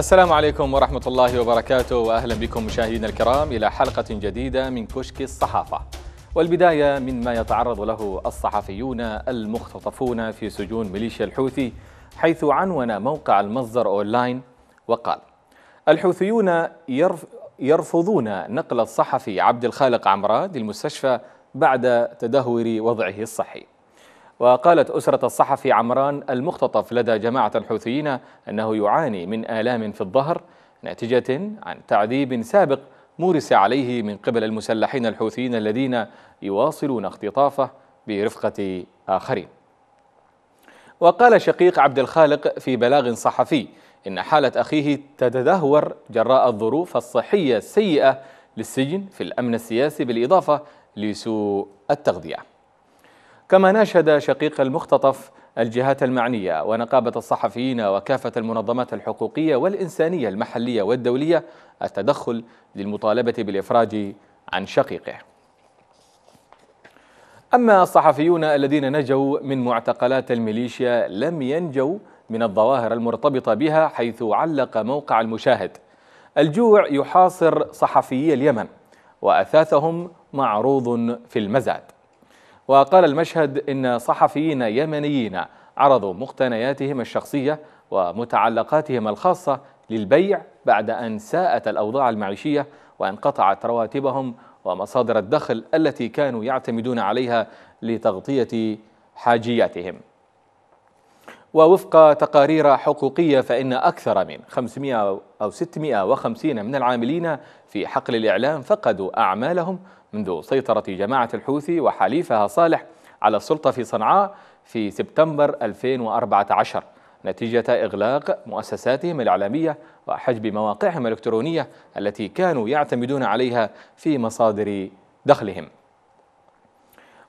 السلام عليكم ورحمة الله وبركاته وأهلا بكم مشاهدينا الكرام إلى حلقة جديدة من كشك الصحافة والبداية مما يتعرض له الصحفيون المختطفون في سجون ميليشيا الحوثي حيث عنون موقع المصدر أونلاين وقال الحوثيون يرف يرفضون نقل الصحفي عبد الخالق عمراد للمستشفى بعد تدهور وضعه الصحي وقالت أسرة الصحفي عمران المختطف لدى جماعة الحوثيين أنه يعاني من آلام في الظهر ناتجة عن تعذيب سابق مورس عليه من قبل المسلحين الحوثيين الذين يواصلون اختطافه برفقة آخرين وقال شقيق عبد الخالق في بلاغ صحفي إن حالة أخيه تتدهور جراء الظروف الصحية السيئة للسجن في الأمن السياسي بالإضافة لسوء التغذية كما ناشد شقيق المختطف الجهات المعنية ونقابة الصحفيين وكافة المنظمات الحقوقية والإنسانية المحلية والدولية التدخل للمطالبة بالإفراج عن شقيقه أما الصحفيون الذين نجوا من معتقلات الميليشيا لم ينجوا من الظواهر المرتبطة بها حيث علق موقع المشاهد الجوع يحاصر صحفيي اليمن وأثاثهم معروض في المزاد وقال المشهد إن صحفيين يمنيين عرضوا مقتنياتهم الشخصية ومتعلقاتهم الخاصة للبيع بعد أن ساءت الأوضاع المعيشية وانقطعت رواتبهم ومصادر الدخل التي كانوا يعتمدون عليها لتغطية حاجياتهم ووفق تقارير حقوقية فإن أكثر من 500 أو 650 من العاملين في حقل الإعلام فقدوا أعمالهم منذ سيطرة جماعة الحوثي وحليفها صالح على السلطة في صنعاء في سبتمبر 2014 نتيجة إغلاق مؤسساتهم الإعلامية وحجب مواقعهم الإلكترونية التي كانوا يعتمدون عليها في مصادر دخلهم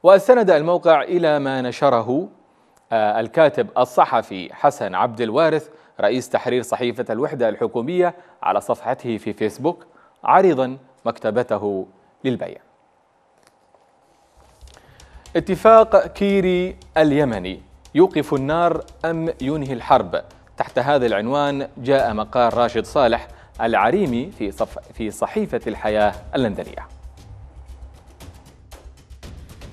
واستند الموقع إلى ما نشره آه، الكاتب الصحفي حسن عبد الوارث رئيس تحرير صحيفة الوحدة الحكومية على صفحته في فيسبوك عريضا مكتبته للبيع اتفاق كيري اليمني يوقف النار أم ينهي الحرب تحت هذا العنوان جاء مقال راشد صالح العريمي في, صف في صحيفة الحياة اللندنية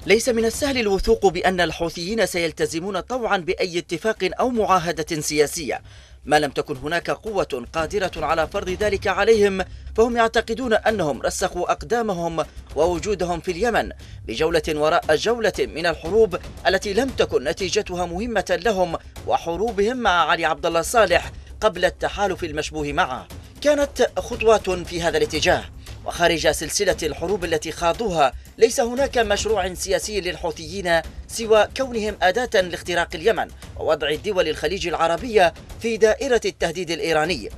ليس من السهل الوثوق بأن الحوثيين سيلتزمون طوعا بأي اتفاق أو معاهدة سياسية ما لم تكن هناك قوة قادرة على فرض ذلك عليهم فهم يعتقدون أنهم رسخوا أقدامهم ووجودهم في اليمن بجولة وراء جولة من الحروب التي لم تكن نتيجتها مهمة لهم وحروبهم مع علي عبد الله صالح قبل التحالف المشبوه معه كانت خطوات في هذا الاتجاه وخارج سلسلة الحروب التي خاضوها ليس هناك مشروع سياسي للحوثيين سوى كونهم أداة لاختراق اليمن ووضع دول الخليج العربية في دائرة التهديد الإيراني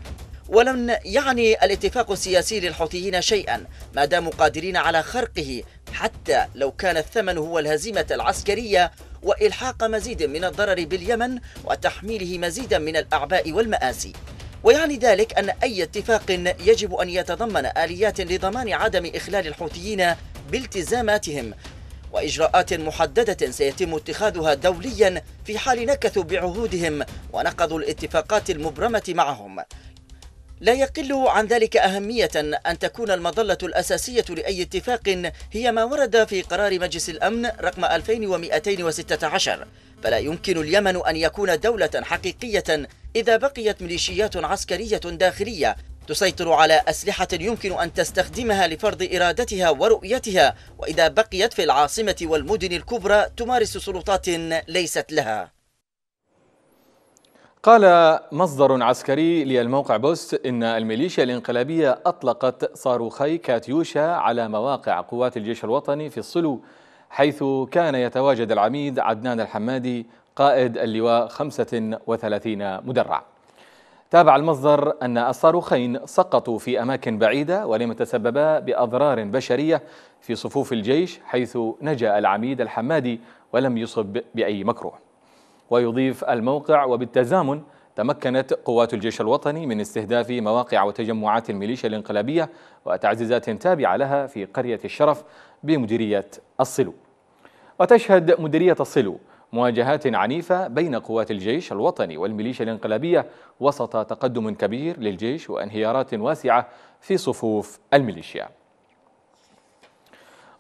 ولن يعني الاتفاق السياسي للحوثيين شيئا ما داموا قادرين على خرقه حتى لو كان الثمن هو الهزيمة العسكرية وإلحاق مزيد من الضرر باليمن وتحميله مزيدا من الأعباء والمآسي ويعني ذلك أن أي اتفاق يجب أن يتضمن آليات لضمان عدم إخلال الحوثيين بالتزاماتهم وإجراءات محددة سيتم اتخاذها دوليا في حال نكثوا بعهودهم ونقضوا الاتفاقات المبرمة معهم لا يقل عن ذلك أهمية أن تكون المظلة الأساسية لأي اتفاق هي ما ورد في قرار مجلس الأمن رقم 2216 فلا يمكن اليمن أن يكون دولة حقيقية إذا بقيت ميليشيات عسكرية داخلية تسيطر على أسلحة يمكن أن تستخدمها لفرض إرادتها ورؤيتها وإذا بقيت في العاصمة والمدن الكبرى تمارس سلطات ليست لها قال مصدر عسكري للموقع بوست إن الميليشيا الانقلابية أطلقت صاروخي كاتيوشا على مواقع قوات الجيش الوطني في الصلو حيث كان يتواجد العميد عدنان الحمادي قائد اللواء 35 مدرع تابع المصدر أن الصاروخين سقطوا في أماكن بعيدة ولم تسببا بأضرار بشرية في صفوف الجيش حيث نجا العميد الحمادي ولم يصب بأي مكروه ويضيف الموقع وبالتزامن تمكنت قوات الجيش الوطني من استهداف مواقع وتجمعات الميليشيا الانقلابية وتعزيزات تابعة لها في قرية الشرف بمديرية الصلو وتشهد مديرية الصلو مواجهات عنيفة بين قوات الجيش الوطني والميليشيا الانقلابية وسط تقدم كبير للجيش وانهيارات واسعة في صفوف الميليشيا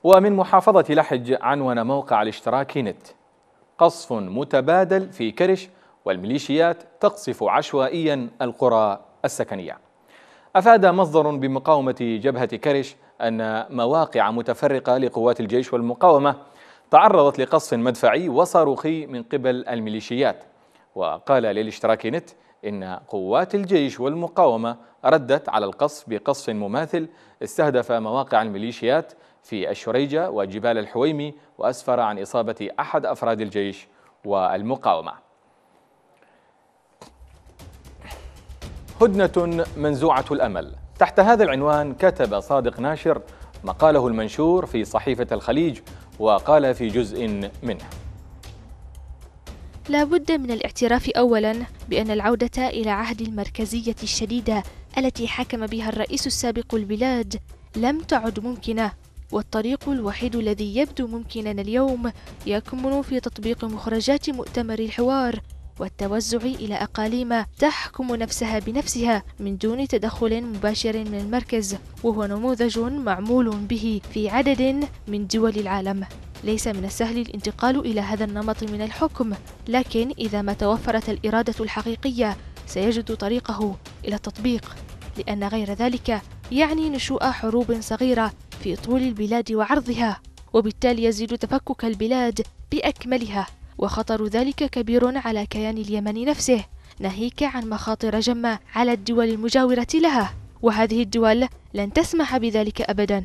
ومن محافظة لحج عنون موقع الاشتراك نت قصف متبادل في كرش والميليشيات تقصف عشوائيا القرى السكنية أفاد مصدر بمقاومة جبهة كرش أن مواقع متفرقة لقوات الجيش والمقاومة تعرضت لقصف مدفعي وصاروخي من قبل الميليشيات وقال للاشتراك نت إن قوات الجيش والمقاومة ردت على القصف بقصف مماثل استهدف مواقع الميليشيات في الشريجة وجبال الحويمي وأسفر عن إصابة أحد أفراد الجيش والمقاومة هدنة منزوعة الأمل تحت هذا العنوان كتب صادق ناشر مقاله المنشور في صحيفة الخليج وقال في جزء منه لا بد من الاعتراف أولا بأن العودة إلى عهد المركزية الشديدة التي حكم بها الرئيس السابق البلاد لم تعد ممكنة والطريق الوحيد الذي يبدو ممكنا اليوم يكمن في تطبيق مخرجات مؤتمر الحوار والتوزع إلى أقاليم تحكم نفسها بنفسها من دون تدخل مباشر من المركز وهو نموذج معمول به في عدد من دول العالم ليس من السهل الانتقال إلى هذا النمط من الحكم لكن إذا ما توفرت الإرادة الحقيقية سيجد طريقه إلى التطبيق لأن غير ذلك يعني نشوء حروب صغيرة في طول البلاد وعرضها وبالتالي يزيد تفكك البلاد بأكملها وخطر ذلك كبير على كيان اليمن نفسه ناهيك عن مخاطر جمة على الدول المجاورة لها وهذه الدول لن تسمح بذلك أبدا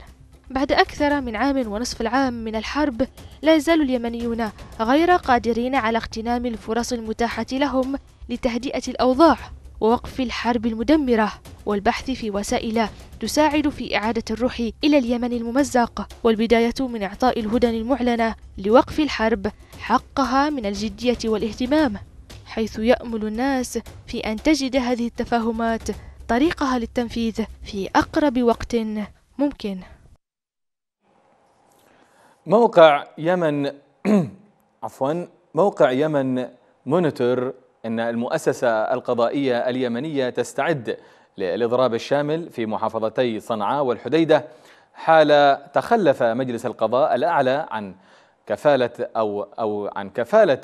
بعد أكثر من عام ونصف العام من الحرب لا يزال اليمنيون غير قادرين على اغتنام الفرص المتاحة لهم لتهدئة الأوضاع ووقف الحرب المدمرة والبحث في وسائل تساعد في إعادة الروح إلى اليمن الممزق والبداية من إعطاء الهدن المعلنة لوقف الحرب حقها من الجدية والاهتمام حيث يأمل الناس في أن تجد هذه التفاهمات طريقها للتنفيذ في أقرب وقت ممكن موقع يمن عفوا موقع يمن مونيتور أن المؤسسة القضائية اليمنية تستعد للإضراب الشامل في محافظتي صنعاء والحديدة حال تخلف مجلس القضاء الأعلى عن كفالة أو أو عن كفالة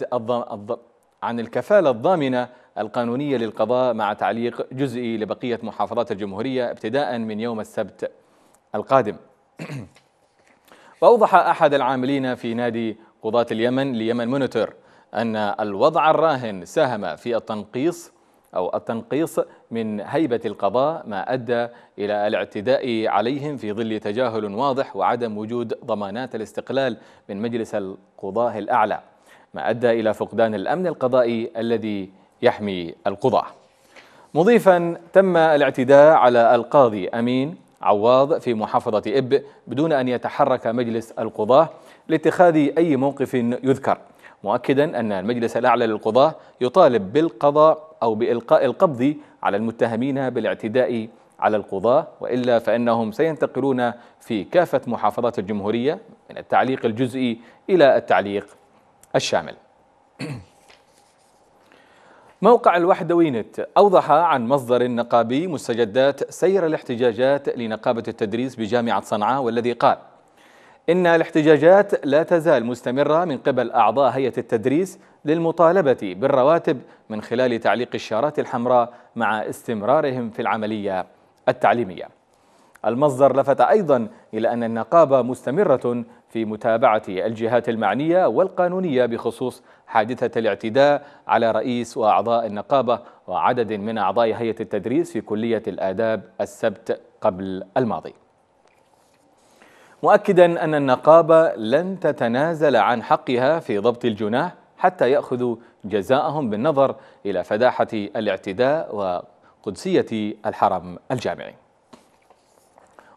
عن الكفالة الضامنة القانونية للقضاء مع تعليق جزئي لبقية محافظات الجمهورية ابتداء من يوم السبت القادم وأوضح أحد العاملين في نادي قضاة اليمن ليمن مونيتور أن الوضع الراهن ساهم في التنقيص أو التنقيص من هيبة القضاء ما أدى إلى الاعتداء عليهم في ظل تجاهل واضح وعدم وجود ضمانات الاستقلال من مجلس القضاء الأعلى ما أدى إلى فقدان الأمن القضائي الذي يحمي القضاة مضيفا تم الاعتداء على القاضي أمين عواض في محافظة إب بدون أن يتحرك مجلس القضاة لاتخاذ أي موقف يذكر مؤكدا أن المجلس الأعلى للقضاة يطالب بالقضاء أو بإلقاء القبض على المتهمين بالاعتداء على القضاة وإلا فإنهم سينتقلون في كافة محافظات الجمهورية من التعليق الجزئي إلى التعليق الشامل موقع الوحدوي نت أوضح عن مصدر نقابي مستجدات سير الاحتجاجات لنقابة التدريس بجامعة صنعاء والذي قال إن الاحتجاجات لا تزال مستمرة من قبل أعضاء هيئة التدريس للمطالبة بالرواتب من خلال تعليق الشارات الحمراء مع استمرارهم في العملية التعليمية المصدر لفت أيضا إلى أن النقابة مستمرة في متابعة الجهات المعنية والقانونية بخصوص حادثة الاعتداء على رئيس وأعضاء النقابة وعدد من أعضاء هيئة التدريس في كلية الآداب السبت قبل الماضي مؤكدا أن النقابة لن تتنازل عن حقها في ضبط الجناح حتى يأخذوا جزاءهم بالنظر إلى فداحة الاعتداء وقدسية الحرم الجامعي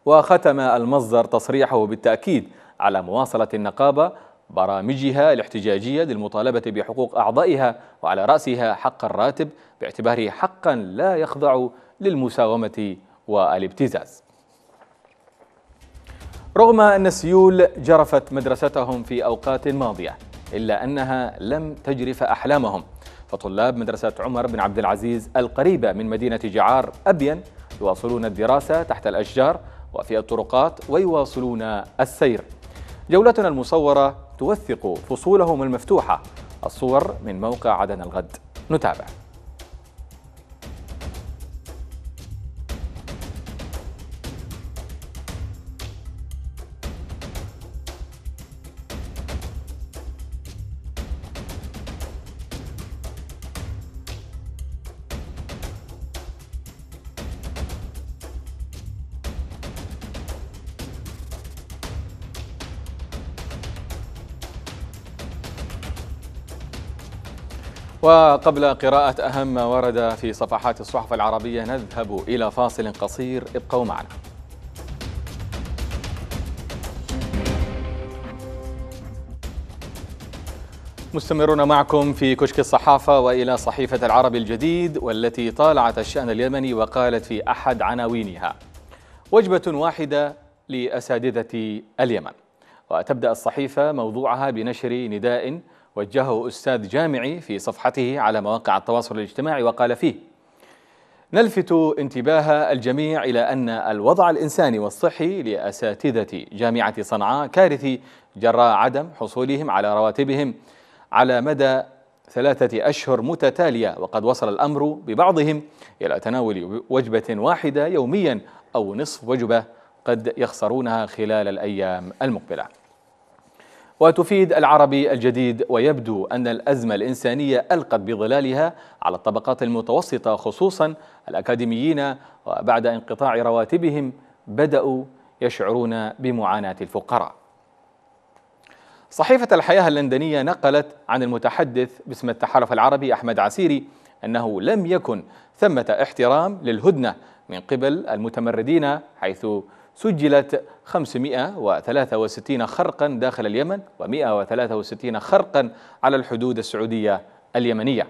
وختم المصدر تصريحه بالتأكيد على مواصلة النقابة برامجها الاحتجاجية للمطالبة بحقوق أعضائها وعلى رأسها حق الراتب باعتباره حقا لا يخضع للمساومة والابتزاز رغم أن السيول جرفت مدرستهم في أوقات ماضية إلا أنها لم تجرف أحلامهم فطلاب مدرسة عمر بن عبد العزيز القريبة من مدينة جعار أبين يواصلون الدراسة تحت الأشجار وفي الطرقات ويواصلون السير جولتنا المصورة توثق فصولهم المفتوحة الصور من موقع عدن الغد نتابع وقبل قراءة أهم ما ورد في صفحات الصحف العربية نذهب إلى فاصل قصير ابقوا معنا مستمرون معكم في كشك الصحافة وإلى صحيفة العرب الجديد والتي طالعت الشأن اليمني وقالت في أحد عناوينها وجبة واحدة لأساتذة اليمن وتبدأ الصحيفة موضوعها بنشر نداء وجهه أستاذ جامعي في صفحته على مواقع التواصل الاجتماعي وقال فيه نلفت انتباه الجميع إلى أن الوضع الإنساني والصحي لأساتذة جامعة صنعاء كارثي جرى عدم حصولهم على رواتبهم على مدى ثلاثة أشهر متتالية وقد وصل الأمر ببعضهم إلى تناول وجبة واحدة يوميا أو نصف وجبة قد يخسرونها خلال الأيام المقبلة وتفيد العربي الجديد ويبدو أن الأزمة الإنسانية ألقت بظلالها على الطبقات المتوسطة خصوصا الأكاديميين وبعد انقطاع رواتبهم بدأوا يشعرون بمعاناة الفقراء صحيفة الحياة اللندنية نقلت عن المتحدث باسم التحالف العربي أحمد عسيري أنه لم يكن ثمة احترام للهدنة من قبل المتمردين حيث سجلت 563 خرقا داخل اليمن و163 خرقا على الحدود السعودية اليمنية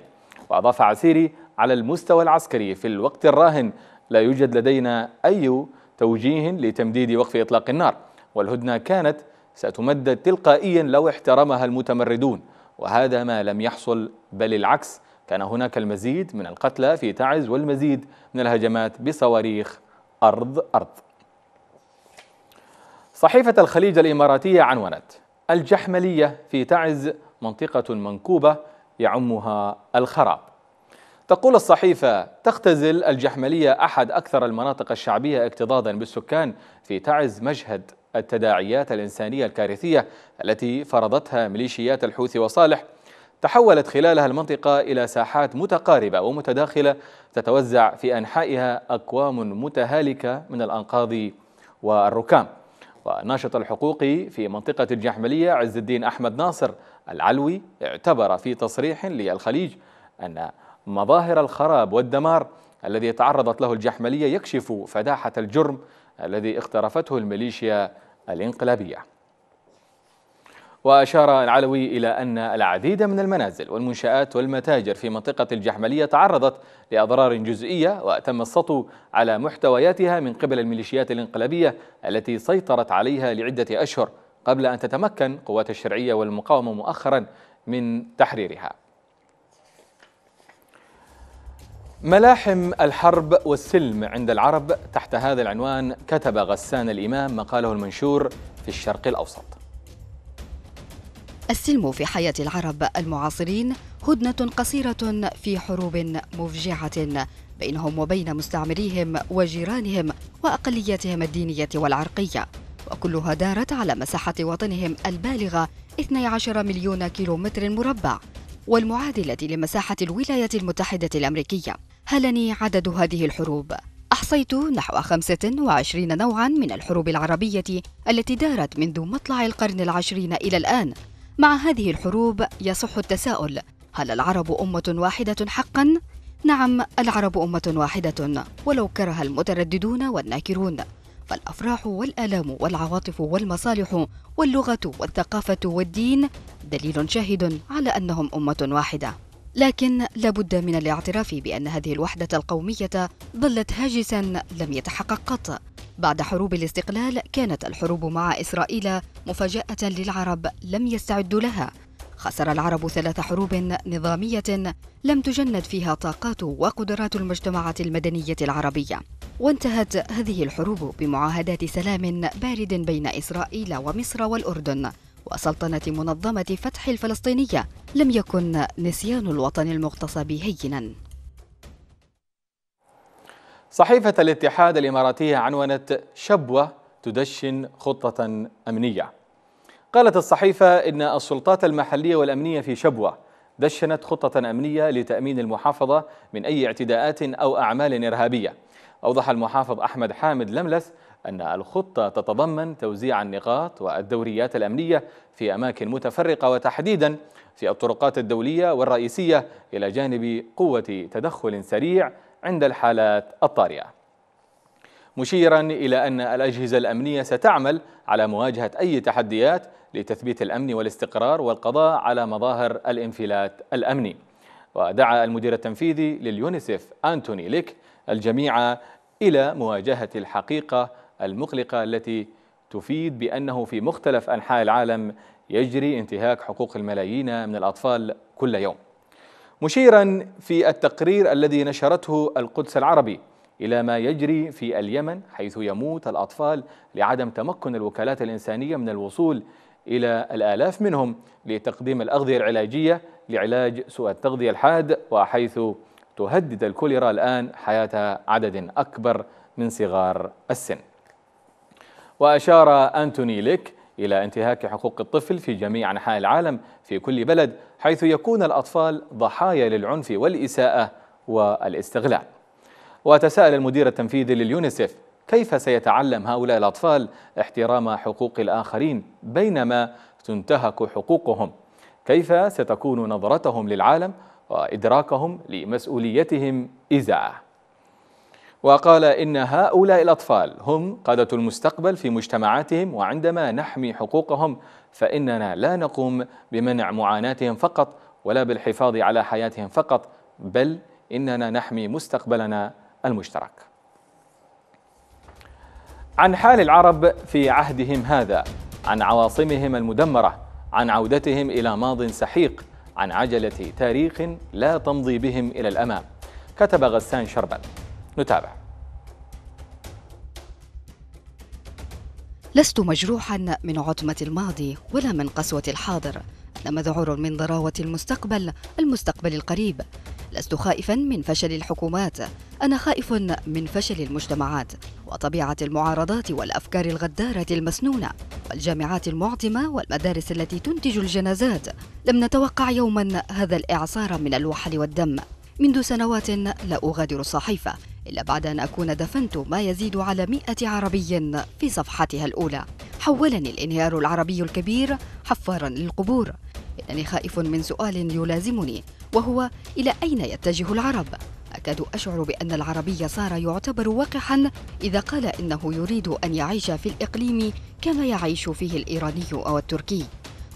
وأضاف عسيري على المستوى العسكري في الوقت الراهن لا يوجد لدينا أي توجيه لتمديد وقف إطلاق النار والهدنة كانت ستمدد تلقائيا لو احترمها المتمردون وهذا ما لم يحصل بل العكس كان هناك المزيد من القتلى في تعز والمزيد من الهجمات بصواريخ أرض أرض صحيفة الخليج الإماراتية عنونت الجحملية في تعز منطقة منكوبة يعمها الخراب تقول الصحيفة تختزل الجحملية أحد أكثر المناطق الشعبية اكتضاضا بالسكان في تعز مشهد التداعيات الإنسانية الكارثية التي فرضتها ميليشيات الحوثي وصالح تحولت خلالها المنطقة إلى ساحات متقاربة ومتداخلة تتوزع في أنحائها أقوام متهالكة من الأنقاض والركام والناشط الحقوقي في منطقة الجحملية عز الدين أحمد ناصر العلوي اعتبر في تصريح للخليج أن مظاهر الخراب والدمار الذي تعرضت له الجحملية يكشف فداحة الجرم الذي اقترفته الميليشيا الانقلابية وأشار العلوي إلى أن العديد من المنازل والمنشآت والمتاجر في منطقة الجحملية تعرضت لأضرار جزئية وتم السطو على محتوياتها من قبل الميليشيات الانقلابية التي سيطرت عليها لعدة أشهر قبل أن تتمكن قوات الشرعية والمقاومة مؤخرا من تحريرها ملاحم الحرب والسلم عند العرب تحت هذا العنوان كتب غسان الإمام مقاله المنشور في الشرق الأوسط السلم في حياة العرب المعاصرين هدنة قصيرة في حروب مفجعة بينهم وبين مستعمريهم وجيرانهم وأقلياتهم الدينية والعرقية وكلها دارت على مساحة وطنهم البالغة 12 مليون كيلومتر مربع والمعادلة لمساحة الولايات المتحدة الأمريكية هلني عدد هذه الحروب أحصيت نحو 25 نوعا من الحروب العربية التي دارت منذ مطلع القرن العشرين إلى الآن مع هذه الحروب يصح التساؤل هل العرب أمة واحدة حقا؟ نعم العرب أمة واحدة ولو كره المترددون والناكرون فالافراح والالام والعواطف والمصالح واللغه والثقافه والدين دليل شاهد على انهم امه واحده لكن لابد من الاعتراف بان هذه الوحده القوميه ظلت هاجسا لم يتحقق قط بعد حروب الاستقلال كانت الحروب مع إسرائيل مفاجأة للعرب لم يستعدوا لها خسر العرب ثلاث حروب نظامية لم تجند فيها طاقات وقدرات المجتمعات المدنية العربية وانتهت هذه الحروب بمعاهدات سلام بارد بين إسرائيل ومصر والأردن وسلطنة منظمة فتح الفلسطينية لم يكن نسيان الوطن المغتصب هيناً صحيفة الاتحاد الإماراتية عنونت شبوة تدشن خطة أمنية قالت الصحيفة إن السلطات المحلية والأمنية في شبوة دشنت خطة أمنية لتأمين المحافظة من أي اعتداءات أو أعمال إرهابية أوضح المحافظ أحمد حامد لملس أن الخطة تتضمن توزيع النقاط والدوريات الأمنية في أماكن متفرقة وتحديدا في الطرقات الدولية والرئيسية إلى جانب قوة تدخل سريع عند الحالات الطارئة مشيرا إلى أن الأجهزة الأمنية ستعمل على مواجهة أي تحديات لتثبيت الأمن والاستقرار والقضاء على مظاهر الانفلات الأمني ودعا المدير التنفيذي لليونيسف أنتوني ليك الجميع إلى مواجهة الحقيقة المقلقة التي تفيد بأنه في مختلف أنحاء العالم يجري انتهاك حقوق الملايين من الأطفال كل يوم مشيرا في التقرير الذي نشرته القدس العربي إلى ما يجري في اليمن حيث يموت الأطفال لعدم تمكن الوكالات الإنسانية من الوصول إلى الآلاف منهم لتقديم الأغذية العلاجية لعلاج سوء التغذية الحاد وحيث تهدد الكوليرا الآن حياة عدد أكبر من صغار السن وأشار أنتوني ليك إلى انتهاك حقوق الطفل في جميع أنحاء العالم في كل بلد حيث يكون الأطفال ضحايا للعنف والإساءة والاستغلال وتساءل المدير التنفيذي لليونيسف كيف سيتعلم هؤلاء الأطفال احترام حقوق الآخرين بينما تنتهك حقوقهم كيف ستكون نظرتهم للعالم وإدراكهم لمسؤوليتهم إذا وقال إن هؤلاء الأطفال هم قادة المستقبل في مجتمعاتهم وعندما نحمي حقوقهم فإننا لا نقوم بمنع معاناتهم فقط ولا بالحفاظ على حياتهم فقط بل إننا نحمي مستقبلنا المشترك عن حال العرب في عهدهم هذا عن عواصمهم المدمرة عن عودتهم إلى ماض سحيق عن عجلة تاريخ لا تمضي بهم إلى الأمام كتب غسان شربل نتابع لست مجروحا من عتمة الماضي ولا من قسوة الحاضر أنا مذعور من ضراوة المستقبل المستقبل القريب لست خائفا من فشل الحكومات أنا خائف من فشل المجتمعات وطبيعة المعارضات والأفكار الغدارة المسنونة والجامعات المعتمة والمدارس التي تنتج الجنازات لم نتوقع يوما هذا الإعصار من الوحل والدم منذ سنوات لا أغادر الصحيفة إلا بعد أن أكون دفنت ما يزيد على مئة عربي في صفحتها الأولى حولني الانهيار العربي الكبير حفارا للقبور إنني خائف من سؤال يلازمني وهو إلى أين يتجه العرب؟ أكاد أشعر بأن العربي صار يعتبر وقحا إذا قال إنه يريد أن يعيش في الإقليم كما يعيش فيه الإيراني أو التركي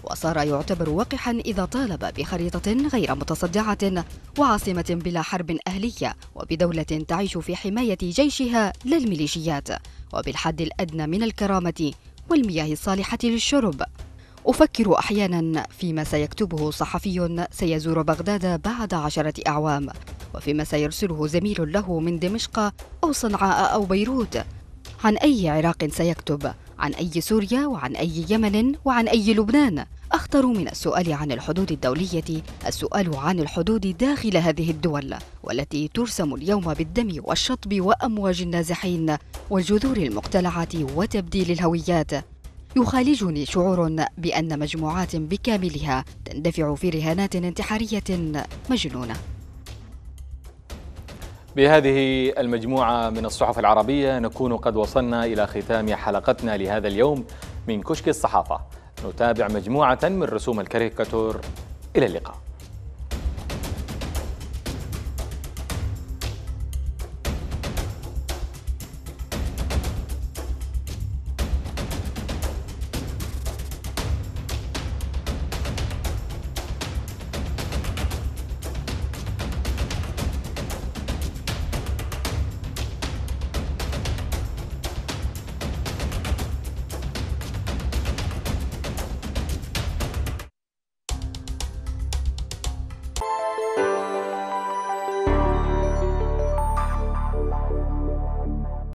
وصار يعتبر وقحا إذا طالب بخريطة غير متصدعة وعاصمة بلا حرب أهلية وبدولة تعيش في حماية جيشها للميليشيات وبالحد الأدنى من الكرامة والمياه الصالحة للشرب أفكر أحيانا فيما سيكتبه صحفي سيزور بغداد بعد عشرة أعوام وفيما سيرسله زميل له من دمشق أو صنعاء أو بيروت عن أي عراق سيكتب عن أي سوريا وعن أي يمن وعن أي لبنان أخطر من السؤال عن الحدود الدولية السؤال عن الحدود داخل هذه الدول والتي ترسم اليوم بالدم والشطب وأمواج النازحين والجذور المقتلعة وتبديل الهويات يخالجني شعور بأن مجموعات بكاملها تندفع في رهانات انتحارية مجنونة بهذه المجموعة من الصحف العربية نكون قد وصلنا إلى ختام حلقتنا لهذا اليوم من كشك الصحافة نتابع مجموعة من رسوم الكاريكاتور إلى اللقاء